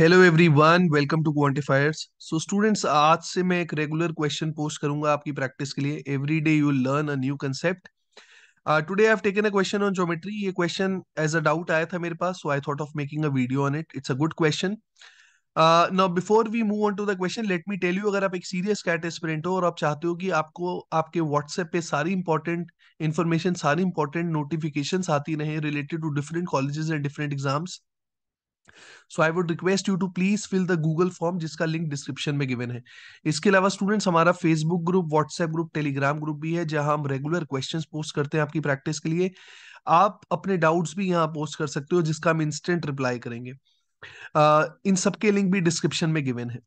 Hello everyone welcome to quantifiers so students आज से मैं एक रेगुलर क्वेश्चन पोस्ट करूंगा आपकी प्रैक्टिस के लिए every day you learn a new concept today I have taken a question on geometry ये क्वेश्चन एज अ डाउट आया था मेरे पास so I thought of making a video on it it's a good question now before we move on to the question let me tell you अगर आप एक serious cat हो और आप चाहते हो कि आपको आपके व्हाट्सएप पे सारी इंपॉर्टेंट इन्फॉर्मेशन सारी इंपॉर्टेंट नोटिफिकेशन आती रहे related to different colleges and different exams so I would request you to please fill the Google form जिसका लिंक डिस्क्रिप्शन में गिवन है इसके अलावा स्टूडेंट्स हमारा Facebook group WhatsApp group Telegram group भी है जहां हम रेगुलर क्वेश्चंस पोस्ट करते हैं आपकी प्रैक्टिस के लिए आप अपने डाउट्स भी यहाँ पोस्ट कर सकते हो जिसका हम इंस्टेंट रिप्लाई करेंगे uh, इन सबके लिंक भी डिस्क्रिप्शन में गिवन है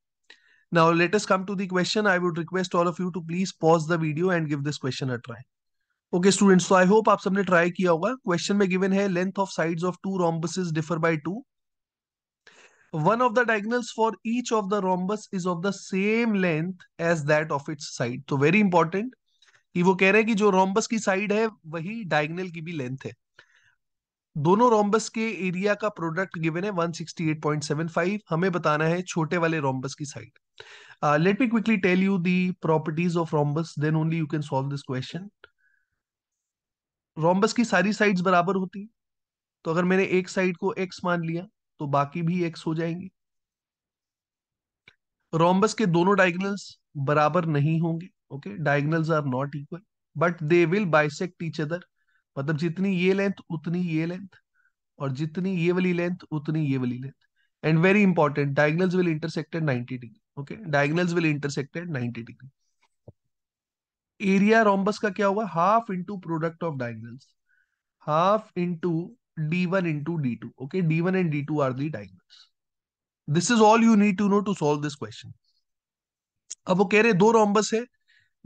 now let us come to the question I would request all of you to please pause the video and give this question a try okay students तो I hope आप सबने try किया होगा question में given है length of sides of two rhombuses differ by two one of the diagonals for each of the rhombus is of the same length as that of its side तो very important कि वो कह रहे हैं कि जो rhombus की side है वही डायगनल की भी लेंथ है दोनों रोम्बस के एरिया का प्रोडक्ट गिवन है 168.75 हमें बताना है छोटे वाले रोम्बस की side let me quickly tell you the properties of rhombus then only you can solve this question rhombus की सारी साइड्स बराबर होती तो अगर मैंने एक साइड को एक्स मान लिया तो बाकी भी एक्स हो जाएंगे रोम्बस के दोनों डायगनल्स बराबर नहीं होंगे okay diagonals are not equal but they will bisect each other मतलब जितनी ये लेंथ उतनी ये लेंथ और जितनी ये वाली लेंथ उतनी ये वाली length and very important diagonals will intersected 90 degree okay diagonals will intersected 90 degree area rhombus का क्या होगा half into product of diagonals half into d1 into d2 okay d1 and d2 are the diagonals this is all you need to know to solve this question अब वो कह रहे दो rhombus है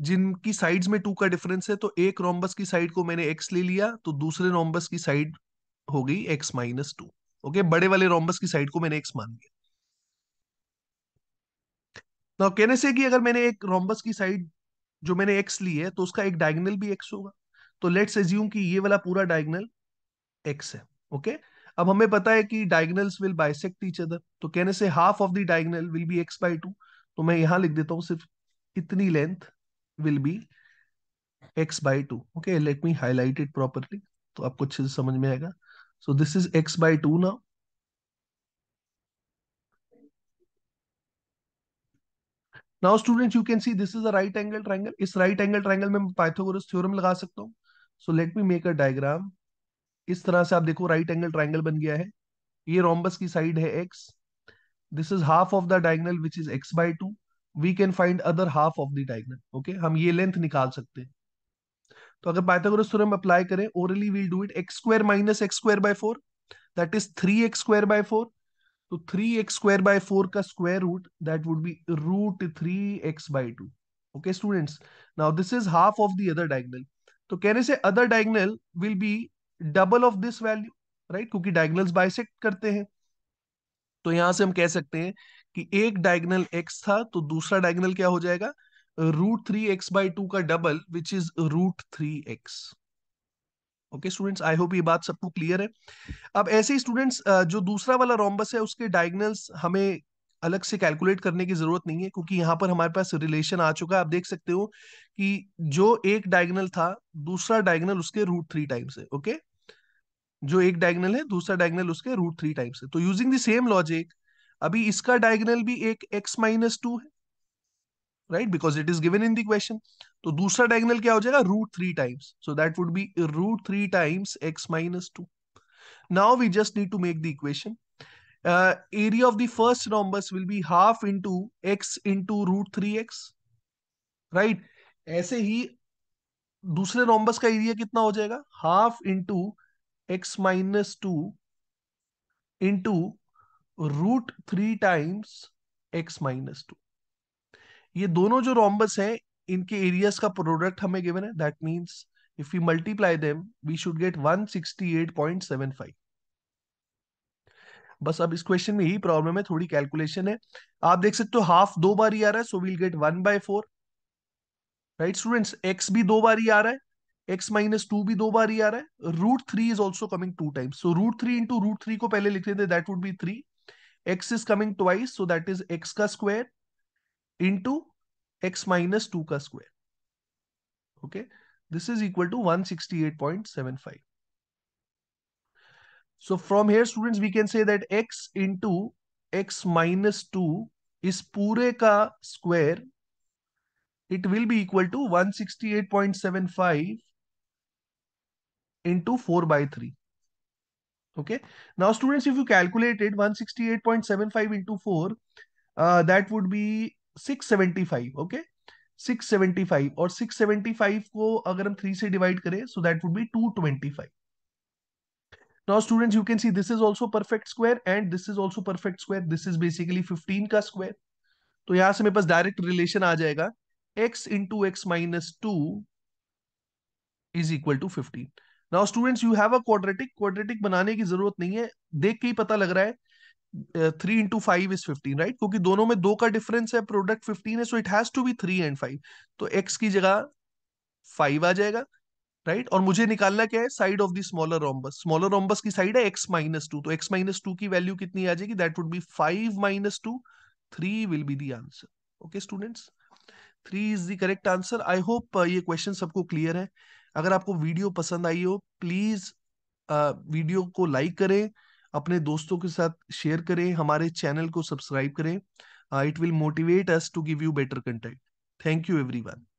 जिनकी साइड्स में टू का difference है तो एक रोम्बस की साइड को मैंने एक्स ले लिया तो दूसरे रोम्बस की साइड हो गई एक्स माइनस टू ओके बड़े वाले रोम्बस की साइड को मैंने एक्स मान लिया ना कहने से कि अगर मैंने एक रोम्बस की साइड जो मैंने एक्स ली है तो उसका एक डायगनल भी एक्स होगा तो लेट्स एज्यूम कि ये वाला पूरा डायगनल एक्स है ओके okay? अब हमें पता है कि diagonals will bisect each other तो कहने से half of the diagonal will be X by two तो मैं यहां लिख देता हूं सिर्फ इतनी length will be X by two okay let me highlight it properly तो आपको अच्छे से समझ में आएगा so this is X by two ना now student you can see this is a right angle triangle इस राइट एंगल ट्राइंगल में पाइथागोरस थ्योरम लगा सकता हूं so let me make a diagram इस तरह से आप देखो राइट एंगल ट्राइंगल बन गया है ये रोम्बस की साइड है X this is half of the diagonal which is X by two we can find other half of the diagonal okay हम ये लेंथ निकाल सकते हैं तो अगर पाइथागोरस थ्योरम अप्लाई करें orally will do it X square minus X square by four that is three X square by four तो three X square by four का square root that would be root three x bye two okay students now this is half of the other diagonal तो कहने से other diagonal will be double of this value right क्योंकि diagonals bisect करते हैं तो यहां से हम कह सकते हैं कि एक डायगनल एक्स था तो दूसरा डायगनल क्या हो जाएगा root three X by two का double which is root three X okay students I hope ये बात सबको क्लियर है अब ऐसे ही स्टूडेंट्स जो दूसरा वाला रोम्बस है उसके डायगनल्स हमें अलग से कैलकुलेट करने की जरूरत नहीं है क्योंकि यहाँ पर हमारे पास रिलेशन आ चुका है आप देख सकते हो कि जो एक डायगनल था दूसरा डायगनल उसके रूट थ्री टाइम्स है ओके जो एक डायगनल है दूसरा डायगनल उसके रूट थ्री टाइम्स है तो यूजिंग द सेम लॉजिक अभी इसका डायगनल भी एक एक्स माइनस टू है right because it is given in the question तो दूसरा डायगनल क्या हो जाएगा root three times so that would be root three times X minus two now we just need to make the equation uh, area of the first rhombus will be half into x into root three X right ऐसे ही दूसरे rhombus का area कितना हो जाएगा half into x minus two into root three times X minus two ये दोनों जो रोम्बस हैं इनके एरियाज का प्रोडक्ट हमें गिवन है that means if you multiply them we should get 168.75 बस अब इस क्वेश्चन में ही प्रॉब्लम है थोड़ी कैलकुलेशन है आप देख सकते हो हाफ दो बार ही आ रहा है so will get one by four right students X भी दो बार ही आ रहा है एक्स माइनस टू भी दो बार ही आ रहा है root three is also coming two times so root three into root three को पहले लिखते थे that would be three X is coming twice so that is X का square into x minus two का square okay this is equal to one sixty eight point seven five So from here students we can say that x into x minus 2 is pure ka square. It will be equal to 168.75 into 4 by 3. Okay. Now students if you calculate it 168.75 into 4 uh, that would be 675. Okay. 675 और 675 को अगर हम 3 से divide करें so that would be 225 now students you can see this is also perfect square and this is also perfect square this is basically 15 का square तो यहां से मेरे पास डायरेक्ट रिलेशन आ जाएगा x into x minus two is equal to fifteen now students you have a quadratic quadratic बनाने की जरूरत नहीं है देख के ही पता लग रहा है three into five is fifteen right क्योंकि दोनों में दो का डिफरेंस है प्रोडक्ट फिफ्टीन है so it has to be three and five तो एक्स की जगह फाइव आ जाएगा राइट और मुझे निकालना क्या है side of the smaller rhombus smaller rhombus की साइड है एक्स माइनस टू तो एक्स माइनस टू की वैल्यू कितनी आ जाएगी that would be five minus two three will be the answer okay students three is the correct answer I hope ये question सबको clear है अगर आपको वीडियो पसंद आई हो प्लीज वीडियो uh, को लाइक करें अपने दोस्तों के साथ शेयर करें हमारे चैनल को सब्सक्राइब करें it will motivate us to give you better content thank you everyone